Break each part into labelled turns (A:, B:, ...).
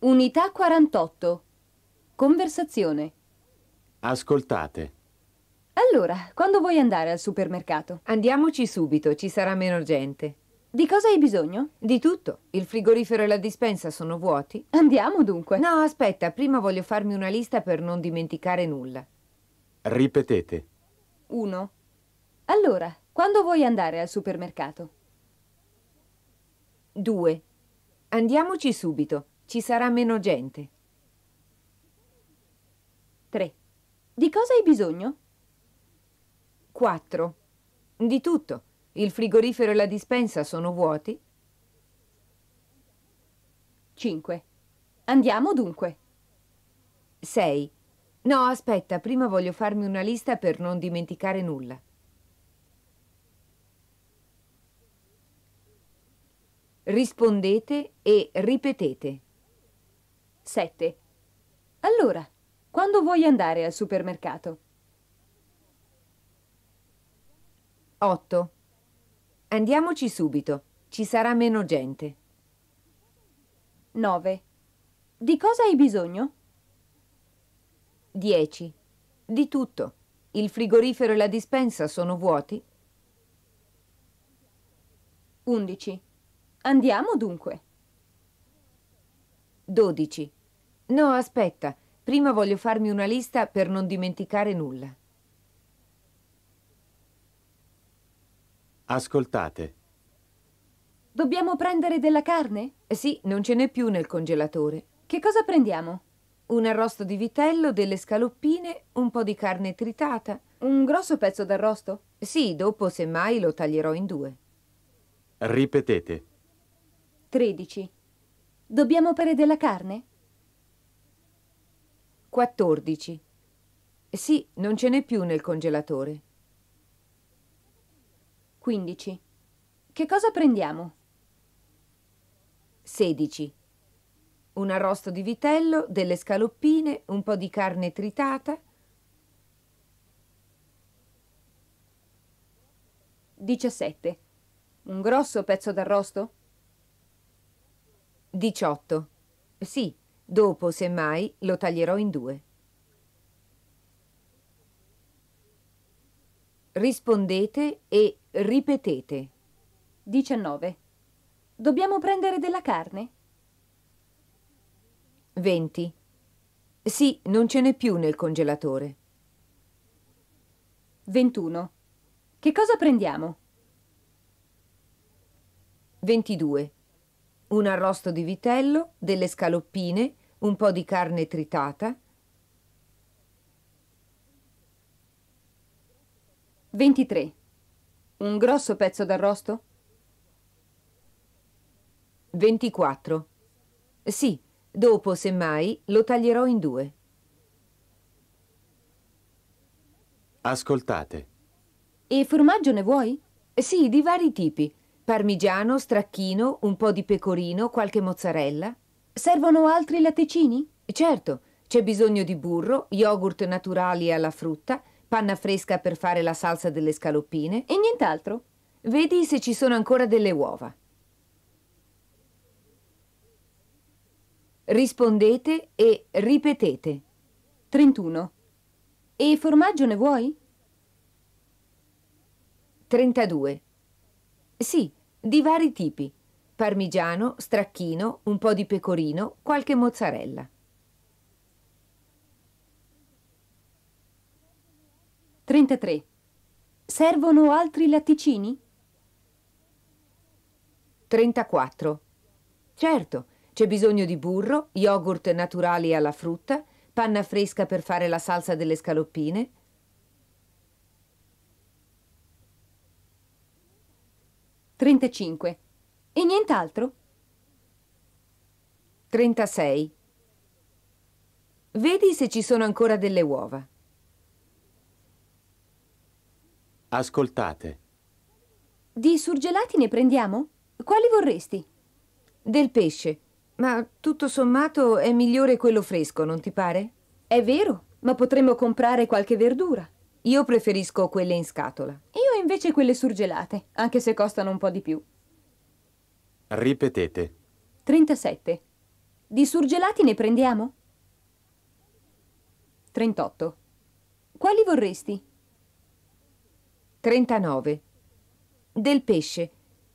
A: Unità 48. Conversazione.
B: Ascoltate.
A: Allora, quando vuoi andare al supermercato? Andiamoci subito, ci sarà meno gente. Di cosa hai bisogno? Di tutto. Il frigorifero e la dispensa sono vuoti. Andiamo dunque. No, aspetta, prima voglio farmi una lista per non dimenticare nulla.
B: Ripetete.
A: 1. Allora, quando vuoi andare al supermercato? 2. Andiamoci subito. Ci sarà meno gente. 3. Di cosa hai bisogno? 4. Di tutto. Il frigorifero e la dispensa sono vuoti. 5. Andiamo dunque. 6. No, aspetta, prima voglio farmi una lista per non dimenticare nulla. Rispondete e ripetete. 7. Allora, quando vuoi andare al supermercato? 8. Andiamoci subito, ci sarà meno gente. 9. Di cosa hai bisogno? 10. Di tutto. Il frigorifero e la dispensa sono vuoti. 11. Andiamo dunque. 12. No, aspetta. Prima voglio farmi una lista per non dimenticare nulla.
B: Ascoltate.
A: Dobbiamo prendere della carne? Eh sì, non ce n'è più nel congelatore. Che cosa prendiamo? Un arrosto di vitello, delle scaloppine, un po' di carne tritata. Un grosso pezzo d'arrosto? Sì, dopo semmai lo taglierò in due.
B: Ripetete.
A: 13. Dobbiamo prendere della carne? 14. Sì, non ce n'è più nel congelatore. 15. Che cosa prendiamo? 16. Un arrosto di vitello, delle scaloppine, un po' di carne tritata. 17. Un grosso pezzo d'arrosto? 18. Sì, Dopo, semmai, lo taglierò in due. Rispondete e ripetete. 19. Dobbiamo prendere della carne? 20. Sì, non ce n'è più nel congelatore. 21. Che cosa prendiamo? 22. Un arrosto di vitello, delle scaloppine, un po' di carne tritata, 23. Un grosso pezzo d'arrosto? 24. Sì, dopo, semmai, lo taglierò in due.
B: Ascoltate.
A: E formaggio ne vuoi? Sì, di vari tipi. Parmigiano, stracchino, un po' di pecorino, qualche mozzarella. Servono altri latticini? Certo, c'è bisogno di burro, yogurt naturali alla frutta, panna fresca per fare la salsa delle scaloppine e nient'altro. Vedi se ci sono ancora delle uova. Rispondete e ripetete. 31. E formaggio ne vuoi? 32. Sì, di vari tipi parmigiano, stracchino, un po' di pecorino, qualche mozzarella. Trentatré. Servono altri latticini? 34. Certo, c'è bisogno di burro, yogurt naturali alla frutta, panna fresca per fare la salsa delle scaloppine. 35. E nient'altro? 36. Vedi se ci sono ancora delle uova.
B: Ascoltate.
A: Di surgelati ne prendiamo? Quali vorresti? Del pesce. Ma tutto sommato è migliore quello fresco, non ti pare? È vero, ma potremmo comprare qualche verdura. Io preferisco quelle in scatola. Io invece quelle surgelate, anche se costano un po' di più.
B: Ripetete.
A: 37. Di surgelati ne prendiamo? 38. Quali vorresti? 39. Del pesce.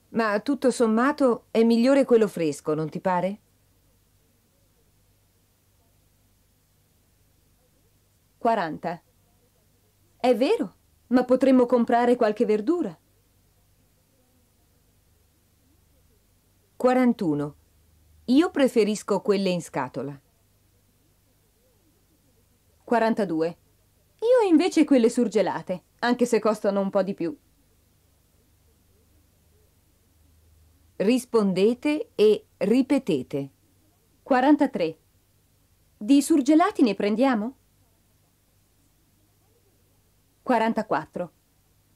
A: Ma tutto sommato è migliore quello fresco, non ti pare? 40. È vero, ma potremmo comprare qualche verdura. 41. Io preferisco quelle in scatola. 42. Io invece quelle surgelate, anche se costano un po' di più. Rispondete e ripetete. 43. Di surgelati ne prendiamo? 44.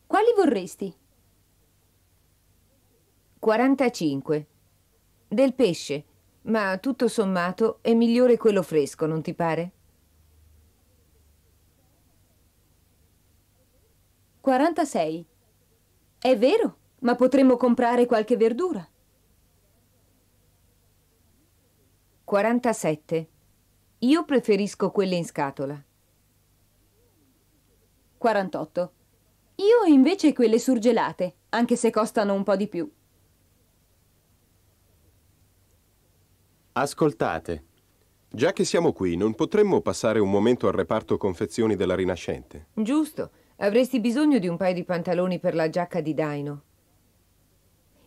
A: Quali vorresti? 45. Del pesce, ma tutto sommato è migliore quello fresco, non ti pare? 46. È vero, ma potremmo comprare qualche verdura. 47. Io preferisco quelle in scatola. 48. Io invece quelle surgelate, anche se costano un po' di più.
C: Ascoltate. Già che siamo qui, non potremmo passare un momento al reparto confezioni della Rinascente?
A: Giusto. Avresti bisogno di un paio di pantaloni per la giacca di Daino.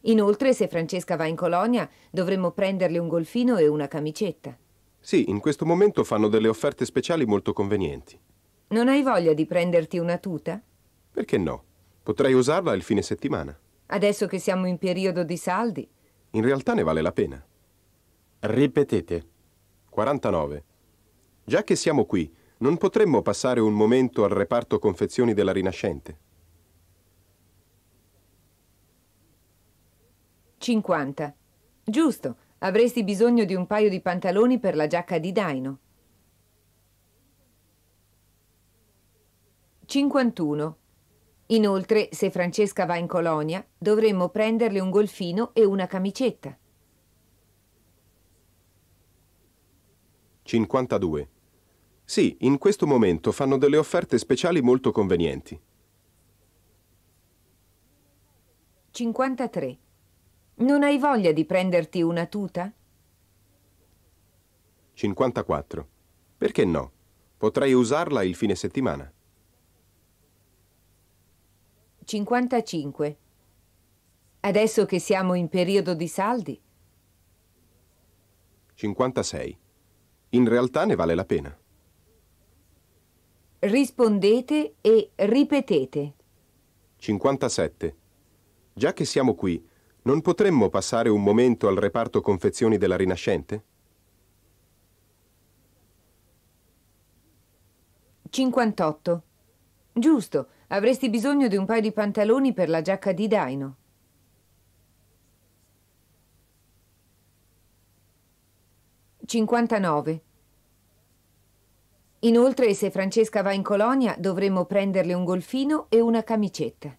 A: Inoltre, se Francesca va in colonia, dovremmo prenderle un golfino e una camicetta.
C: Sì, in questo momento fanno delle offerte speciali molto convenienti.
A: Non hai voglia di prenderti una tuta?
C: Perché no? Potrei usarla il fine settimana.
A: Adesso che siamo in periodo di saldi.
C: In realtà ne vale la pena. Ripetete. 49. Già che siamo qui, non potremmo passare un momento al reparto confezioni della Rinascente?
A: 50. Giusto, avresti bisogno di un paio di pantaloni per la giacca di daino. 51. Inoltre, se Francesca va in colonia, dovremmo prenderle un golfino e una camicetta.
C: 52. Sì, in questo momento fanno delle offerte speciali molto convenienti.
A: 53. Non hai voglia di prenderti una tuta?
C: 54. Perché no? Potrei usarla il fine settimana.
A: 55. Adesso che siamo in periodo di saldi?
C: 56. In realtà ne vale la pena.
A: Rispondete e ripetete.
C: 57. Già che siamo qui, non potremmo passare un momento al reparto confezioni della Rinascente?
A: 58. Giusto, avresti bisogno di un paio di pantaloni per la giacca di Daino. 59. Inoltre, se Francesca va in colonia, dovremmo prenderle un golfino e una camicetta.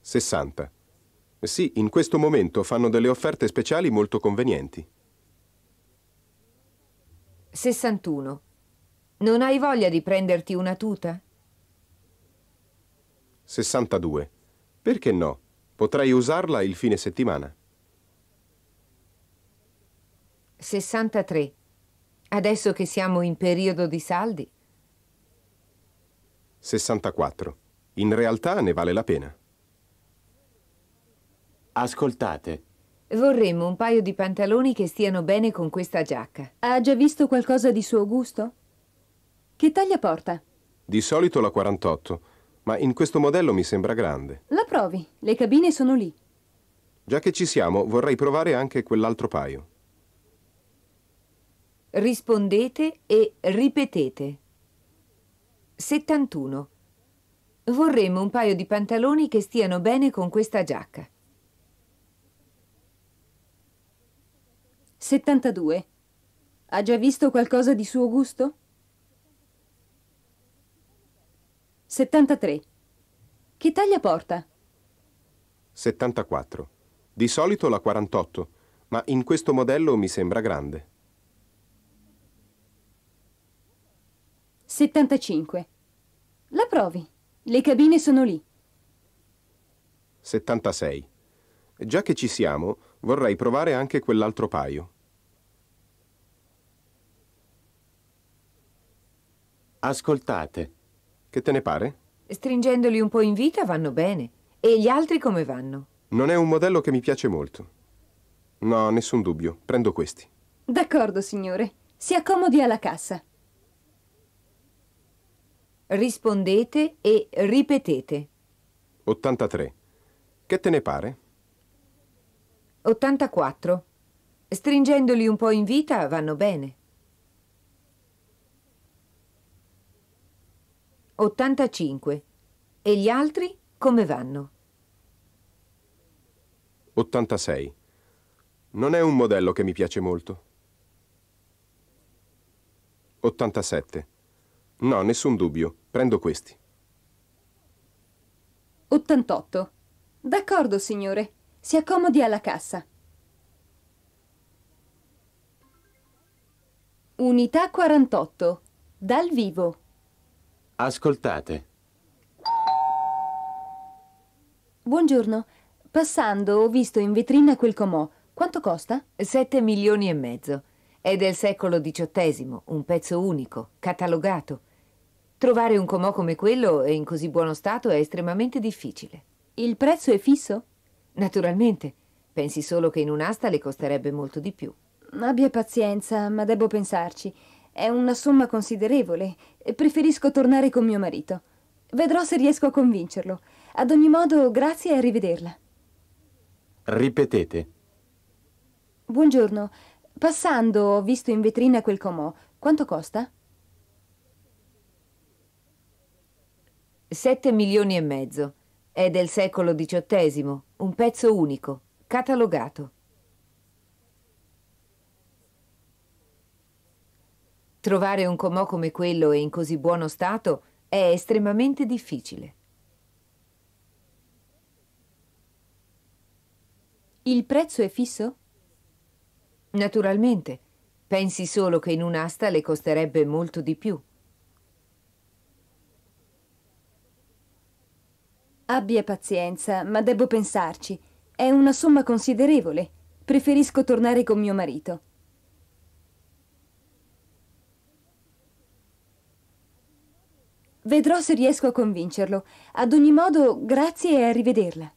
C: 60. Sì, in questo momento fanno delle offerte speciali molto convenienti.
A: 61. Non hai voglia di prenderti una tuta?
C: 62. Perché no? Potrei usarla il fine settimana.
A: 63. Adesso che siamo in periodo di saldi.
C: 64. In realtà ne vale la pena. Ascoltate.
A: Vorremmo un paio di pantaloni che stiano bene con questa giacca. Ha già visto qualcosa di suo gusto? Che taglia porta?
C: Di solito la 48, ma in questo modello mi sembra grande.
A: La provi, le cabine sono lì.
C: Già che ci siamo, vorrei provare anche quell'altro paio
A: rispondete e ripetete. 71. Vorremmo un paio di pantaloni che stiano bene con questa giacca. 72. Ha già visto qualcosa di suo gusto? 73. Che taglia porta?
C: 74. Di solito la 48, ma in questo modello mi sembra grande.
A: 75. La provi. Le cabine sono lì.
C: 76. Già che ci siamo, vorrei provare anche quell'altro paio. Ascoltate. Che te ne pare?
A: Stringendoli un po' in vita vanno bene. E gli altri come vanno?
C: Non è un modello che mi piace molto. No, nessun dubbio. Prendo questi.
A: D'accordo, signore. Si accomodi alla cassa rispondete e ripetete.
C: 83. Che te ne pare?
A: 84. Stringendoli un po' in vita vanno bene. 85. E gli altri come vanno?
C: 86. Non è un modello che mi piace molto. 87. No, nessun dubbio. Prendo questi.
A: 88. D'accordo, signore. Si accomodi alla cassa. Unità 48. Dal vivo.
B: Ascoltate.
A: Buongiorno. Passando ho visto in vetrina quel comò. Quanto costa? 7 milioni e mezzo. È del secolo XVIII, un pezzo unico, catalogato. Trovare un comò come quello e in così buono stato è estremamente difficile. Il prezzo è fisso? Naturalmente. Pensi solo che in un'asta le costerebbe molto di più. Abbia pazienza, ma devo pensarci. È una somma considerevole. Preferisco tornare con mio marito. Vedrò se riesco a convincerlo. Ad ogni modo, grazie e arrivederla.
B: Ripetete.
A: Buongiorno. Passando ho visto in vetrina quel comò. Quanto costa? 7 milioni e mezzo. È del secolo XVIII, un pezzo unico, catalogato. Trovare un comò come quello e in così buono stato è estremamente difficile. Il prezzo è fisso? Naturalmente. Pensi solo che in un'asta le costerebbe molto di più. Abbia pazienza, ma devo pensarci. È una somma considerevole. Preferisco tornare con mio marito. Vedrò se riesco a convincerlo. Ad ogni modo, grazie e arrivederla.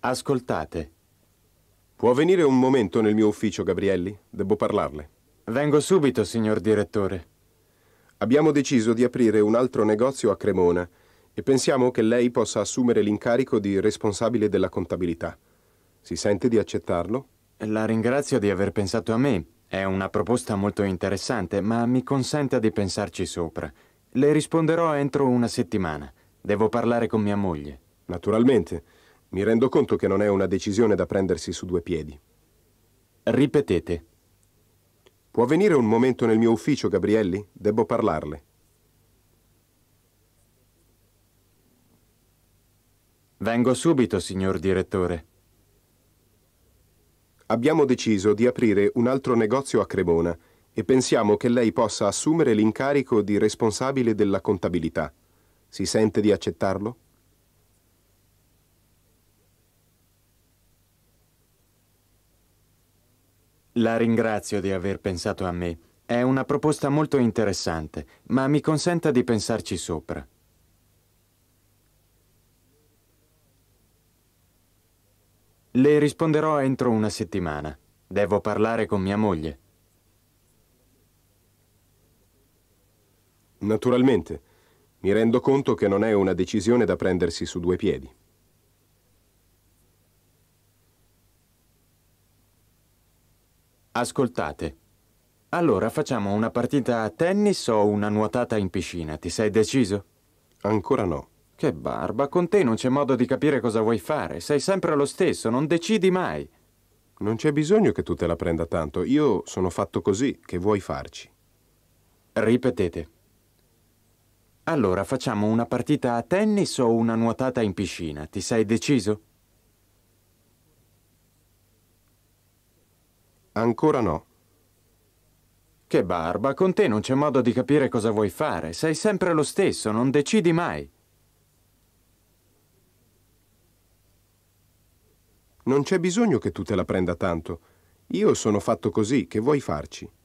C: Ascoltate. Può venire un momento nel mio ufficio, Gabrielli? Devo parlarle. Vengo subito, signor direttore. Abbiamo deciso di aprire un altro negozio a Cremona e pensiamo che lei possa assumere l'incarico di responsabile della contabilità. Si sente di accettarlo? La ringrazio di aver pensato a me. È una proposta molto interessante,
B: ma mi consenta di pensarci sopra. Le risponderò entro una settimana.
C: Devo parlare con mia moglie. Naturalmente. Mi rendo conto che non è una decisione da prendersi su due piedi. Ripetete. Può venire un momento nel mio ufficio, Gabrielli? Debbo parlarle. Vengo subito, signor direttore. Abbiamo deciso di aprire un altro negozio a Cremona e pensiamo che lei possa assumere l'incarico di responsabile della contabilità. Si sente di accettarlo?
B: La ringrazio di aver pensato a me. È una proposta molto interessante, ma mi consenta di pensarci sopra. Le risponderò entro una settimana. Devo parlare con mia moglie.
C: Naturalmente. Mi rendo conto che non è una decisione da prendersi su due piedi. Ascoltate.
B: Allora facciamo una partita a tennis o una nuotata in piscina, ti sei deciso? Ancora no.
C: Che barba, con te non c'è modo di capire cosa vuoi fare, sei sempre lo stesso, non decidi mai. Non c'è bisogno che tu te la prenda tanto, io sono fatto così, che vuoi farci? Ripetete. Allora facciamo una partita a
B: tennis o una nuotata in piscina, ti sei deciso? Ancora no. Che barba, con te non c'è modo di capire cosa vuoi fare. Sei sempre lo stesso, non decidi mai.
C: Non c'è bisogno che tu te la prenda tanto. Io sono fatto così, che vuoi farci?